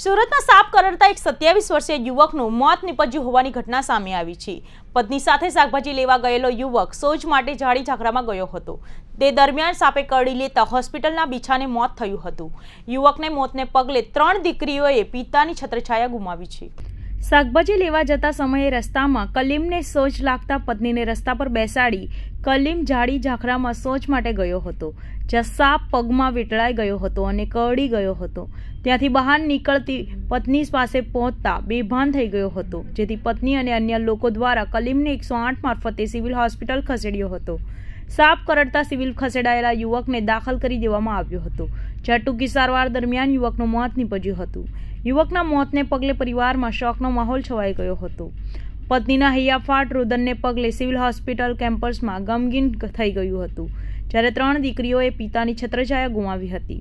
સુરતના સાપ કરડતા એક સત્યાવીસ વર્ષીય યુવકનું મોત નિપજ્યું હોવાની ઘટના સામે આવી છે પત્ની સાથે શાકભાજી લેવા ગયેલો યુવક સોજ માટે ઝાડી ઝાકરામાં ગયો હતો તે દરમિયાન સાપે કરડી લેતા હોસ્પિટલના બીછાને મોત થયું હતું યુવકને મોતને પગલે ત્રણ દીકરીઓએ પિતાની છત્રછાયા ગુમાવી છે શાકભાજી લેવા જતા સમયે રસ્તામાં કલીમને સોચ લાગતા પત્નીને રસ્તા પર બેસાડી કલીમ જાડી ઝાખરામાં સોચ માટે ગયો હતો જ્યાં સાપ પગમાં વીંટળાઈ ગયો હતો અને કરડી ગયો હતો ત્યાંથી બહાર નીકળતી પત્ની પાસે પહોંચતા બેભાન થઈ ગયો હતો જેથી પત્ની અને અન્ય લોકો દ્વારા કલીમને એકસો આઠ મારફતે સિવિલ હોસ્પિટલ ખસેડ્યો હતો સાપ કરડતા સિવિલ ખસેડાયેલા યુવકને દાખલ કરી દેવામાં આવ્યો હતો જ્યાં સારવાર દરમિયાન યુવકનું મોત નીપજ્યું હતું યુવકના મોતને પગલે પરિવારમાં શોકનો માહોલ છવાઈ ગયો હતો પત્નીના હૈયાફાટ રુદનને પગલે સિવિલ હોસ્પિટલ કેમ્પસમાં ગમગીન થઈ ગયું હતું જ્યારે ત્રણ દીકરીઓએ પિતાની છત્રછાયા ગુમાવી હતી